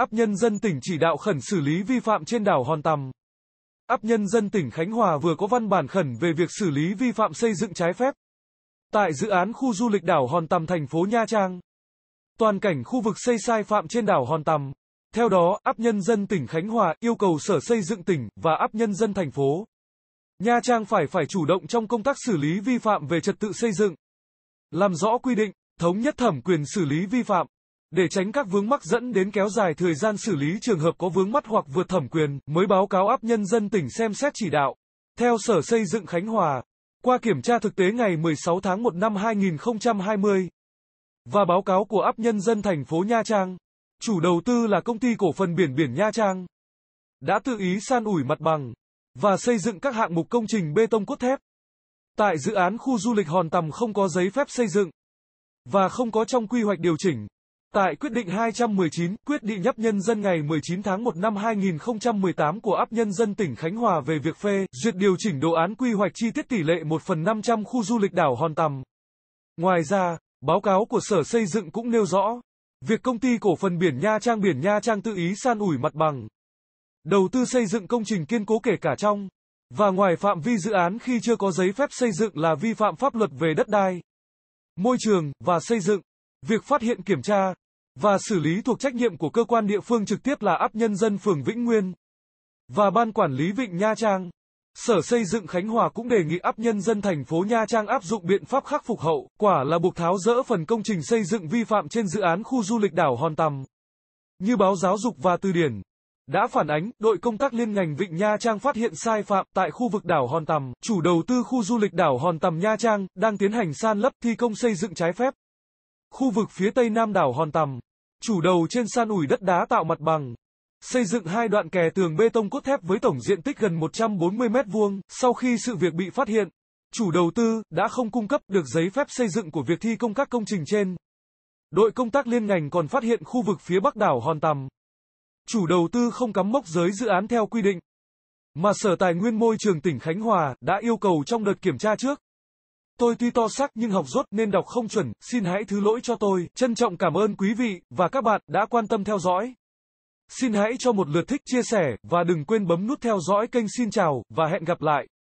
Áp nhân dân tỉnh chỉ đạo khẩn xử lý vi phạm trên đảo Hòn Tầm. Áp nhân dân tỉnh Khánh Hòa vừa có văn bản khẩn về việc xử lý vi phạm xây dựng trái phép. Tại dự án khu du lịch đảo Hòn Tầm thành phố Nha Trang. Toàn cảnh khu vực xây sai phạm trên đảo Hòn Tầm. Theo đó, áp nhân dân tỉnh Khánh Hòa yêu cầu Sở Xây dựng tỉnh và áp nhân dân thành phố Nha Trang phải phải chủ động trong công tác xử lý vi phạm về trật tự xây dựng, làm rõ quy định, thống nhất thẩm quyền xử lý vi phạm. Để tránh các vướng mắc dẫn đến kéo dài thời gian xử lý trường hợp có vướng mắt hoặc vượt thẩm quyền, mới báo cáo áp nhân dân tỉnh xem xét chỉ đạo. Theo Sở Xây dựng Khánh Hòa, qua kiểm tra thực tế ngày 16 tháng 1 năm 2020 và báo cáo của áp nhân dân thành phố Nha Trang, chủ đầu tư là công ty cổ phần biển biển Nha Trang đã tự ý san ủi mặt bằng và xây dựng các hạng mục công trình bê tông cốt thép tại dự án khu du lịch Hòn Tầm không có giấy phép xây dựng và không có trong quy hoạch điều chỉnh Tại quyết định 219, quyết định nhấp nhân dân ngày 19 tháng 1 năm 2018 của áp nhân dân tỉnh Khánh Hòa về việc phê, duyệt điều chỉnh đồ án quy hoạch chi tiết tỷ lệ 1 phần 500 khu du lịch đảo Hòn Tầm. Ngoài ra, báo cáo của Sở Xây dựng cũng nêu rõ, việc công ty cổ phần biển Nha Trang biển Nha Trang tự ý san ủi mặt bằng, đầu tư xây dựng công trình kiên cố kể cả trong và ngoài phạm vi dự án khi chưa có giấy phép xây dựng là vi phạm pháp luật về đất đai, môi trường và xây dựng. Việc phát hiện kiểm tra, và xử lý thuộc trách nhiệm của cơ quan địa phương trực tiếp là áp nhân dân phường Vĩnh Nguyên và ban quản lý vịnh Nha Trang. Sở Xây dựng Khánh Hòa cũng đề nghị áp nhân dân thành phố Nha Trang áp dụng biện pháp khắc phục hậu quả là buộc tháo rỡ phần công trình xây dựng vi phạm trên dự án khu du lịch đảo Hòn Tầm. Như báo giáo dục và từ điển đã phản ánh, đội công tác liên ngành Vịnh Nha Trang phát hiện sai phạm tại khu vực đảo Hòn Tầm, chủ đầu tư khu du lịch đảo Hòn Tầm Nha Trang đang tiến hành san lấp thi công xây dựng trái phép. Khu vực phía tây nam đảo Hòn Tầm chủ đầu trên san ủi đất đá tạo mặt bằng. Xây dựng hai đoạn kè tường bê tông cốt thép với tổng diện tích gần 140 mét vuông, sau khi sự việc bị phát hiện, chủ đầu tư đã không cung cấp được giấy phép xây dựng của việc thi công các công trình trên. Đội công tác liên ngành còn phát hiện khu vực phía bắc đảo Hòn Tầm. Chủ đầu tư không cắm mốc giới dự án theo quy định. Mà Sở Tài nguyên Môi trường tỉnh Khánh Hòa đã yêu cầu trong đợt kiểm tra trước, Tôi tuy to xác nhưng học rốt nên đọc không chuẩn, xin hãy thứ lỗi cho tôi. Trân trọng cảm ơn quý vị và các bạn đã quan tâm theo dõi. Xin hãy cho một lượt thích chia sẻ và đừng quên bấm nút theo dõi kênh xin chào và hẹn gặp lại.